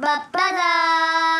빠빠빠다.